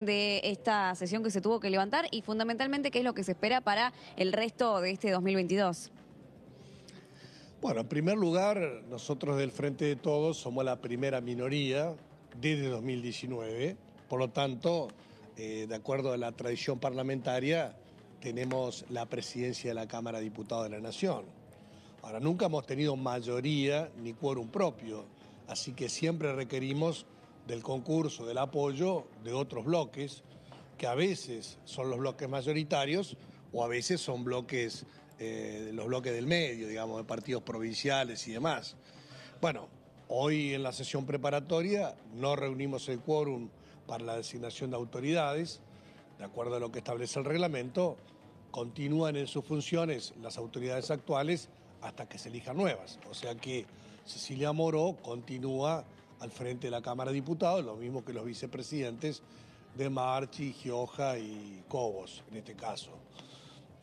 de esta sesión que se tuvo que levantar y fundamentalmente qué es lo que se espera para el resto de este 2022. Bueno, en primer lugar, nosotros del Frente de Todos somos la primera minoría desde 2019, por lo tanto, eh, de acuerdo a la tradición parlamentaria, tenemos la presidencia de la Cámara de Diputados de la Nación. Ahora, nunca hemos tenido mayoría ni quórum propio, así que siempre requerimos del concurso, del apoyo de otros bloques, que a veces son los bloques mayoritarios o a veces son bloques, eh, los bloques del medio, digamos, de partidos provinciales y demás. Bueno, hoy en la sesión preparatoria no reunimos el quórum para la designación de autoridades, de acuerdo a lo que establece el reglamento, continúan en sus funciones las autoridades actuales hasta que se elijan nuevas. O sea que Cecilia Moró continúa al frente de la Cámara de Diputados, lo mismo que los vicepresidentes de Marchi, Gioja y Cobos, en este caso.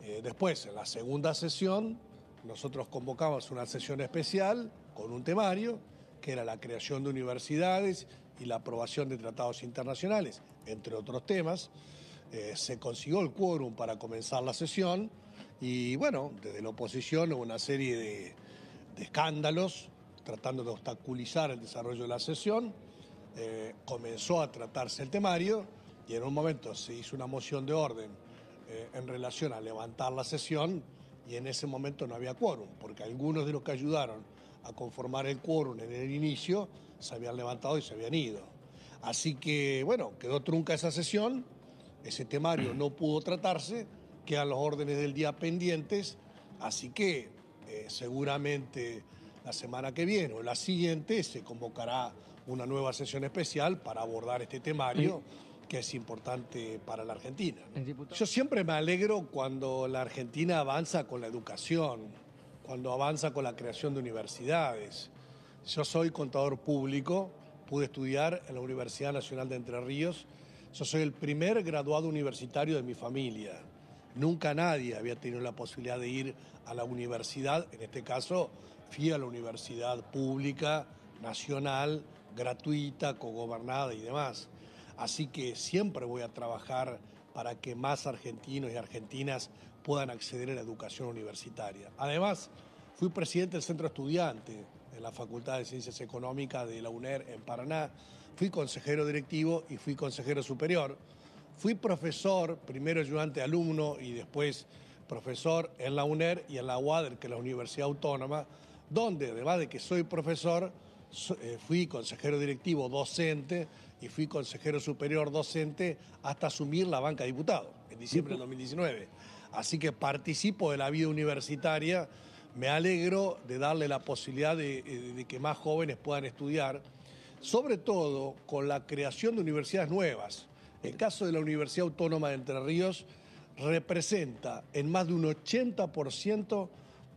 Eh, después, en la segunda sesión, nosotros convocamos una sesión especial con un temario, que era la creación de universidades y la aprobación de tratados internacionales, entre otros temas. Eh, se consiguió el quórum para comenzar la sesión y bueno, desde la oposición hubo una serie de escándalos tratando de obstaculizar el desarrollo de la sesión. Eh, comenzó a tratarse el temario y en un momento se hizo una moción de orden eh, en relación a levantar la sesión y en ese momento no había quórum, porque algunos de los que ayudaron a conformar el quórum en el inicio se habían levantado y se habían ido. Así que, bueno, quedó trunca esa sesión, ese temario no pudo tratarse, quedan los órdenes del día pendientes, así que eh, seguramente la semana que viene o la siguiente se convocará una nueva sesión especial para abordar este temario que es importante para la Argentina. Yo siempre me alegro cuando la Argentina avanza con la educación, cuando avanza con la creación de universidades. Yo soy contador público, pude estudiar en la Universidad Nacional de Entre Ríos. Yo soy el primer graduado universitario de mi familia. Nunca nadie había tenido la posibilidad de ir a la universidad, en este caso fui a la universidad pública, nacional, gratuita, cogobernada y demás. Así que siempre voy a trabajar para que más argentinos y argentinas puedan acceder a la educación universitaria. Además, fui presidente del Centro Estudiante en la Facultad de Ciencias Económicas de la UNER en Paraná, fui consejero directivo y fui consejero superior. Fui profesor, primero ayudante alumno y después profesor en la UNER y en la UADER, que es la Universidad Autónoma, donde además de que soy profesor, eh, fui consejero directivo docente y fui consejero superior docente hasta asumir la banca de diputados en diciembre de 2019. Así que participo de la vida universitaria, me alegro de darle la posibilidad de, eh, de que más jóvenes puedan estudiar, sobre todo con la creación de universidades nuevas. El caso de la Universidad Autónoma de Entre Ríos representa en más de un 80%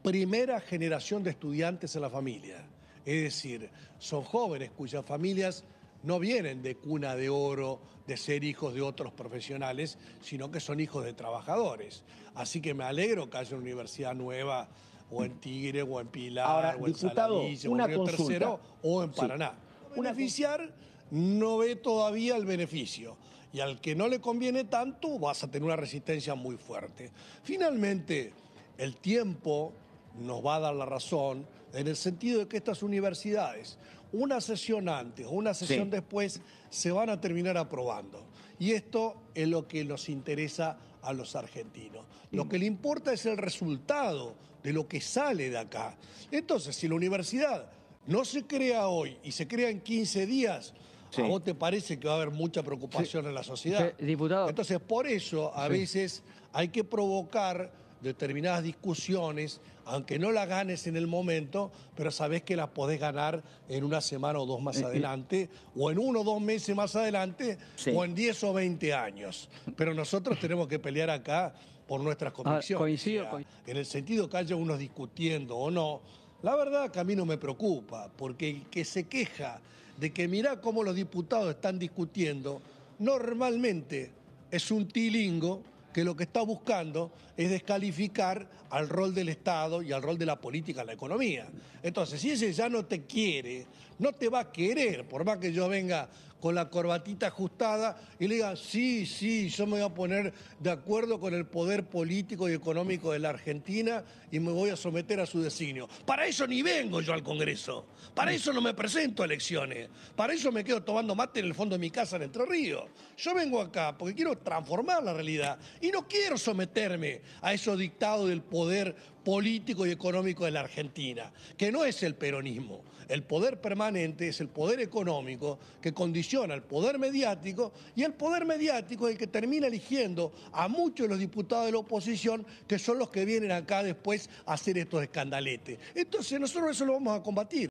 primera generación de estudiantes en la familia. Es decir, son jóvenes cuyas familias no vienen de cuna de oro, de ser hijos de otros profesionales, sino que son hijos de trabajadores. Así que me alegro que haya una universidad nueva, o en Tigre, o en Pilar, o en Saladillo, o en Río Tercero, o en Paraná. Un Beneficiar no ve todavía el beneficio. Y al que no le conviene tanto, vas a tener una resistencia muy fuerte. Finalmente, el tiempo nos va a dar la razón, en el sentido de que estas universidades, una sesión antes o una sesión después, se van a terminar aprobando. Y esto es lo que nos interesa a los argentinos. Lo que le importa es el resultado de lo que sale de acá. Entonces, si la universidad no se crea hoy y se crea en 15 días, ¿a vos te parece que va a haber mucha preocupación en la sociedad? Diputado. Entonces, por eso a veces hay que provocar determinadas discusiones, aunque no las ganes en el momento, pero sabés que las podés ganar en una semana o dos más eh, eh. adelante, o en uno o dos meses más adelante, o en diez o veinte años. Pero nosotros tenemos que pelear acá por nuestras ah, convicciones. coincido, En el sentido que haya unos discutiendo o no, la verdad que a mí no me preocupa, porque el que se queja de que mirá cómo los diputados están discutiendo, normalmente es un tilingo que lo que está buscando es descalificar al rol del Estado y al rol de la política en la economía. Entonces, si ese ya no te quiere, no te va a querer, por más que yo venga con la corbatita ajustada y le diga, sí, sí, yo me voy a poner de acuerdo con el poder político y económico de la Argentina y me voy a someter a su designio. Para eso ni vengo yo al Congreso, para eso no me presento a elecciones, para eso me quedo tomando mate en el fondo de mi casa en Entre Ríos. Yo vengo acá porque quiero transformar la realidad y no quiero someterme a esos dictados del poder político y económico de la Argentina, que no es el peronismo. El poder permanente es el poder económico que condiciona el poder mediático y el poder mediático es el que termina eligiendo a muchos de los diputados de la oposición que son los que vienen acá después a hacer estos escandaletes. Entonces nosotros eso lo vamos a combatir.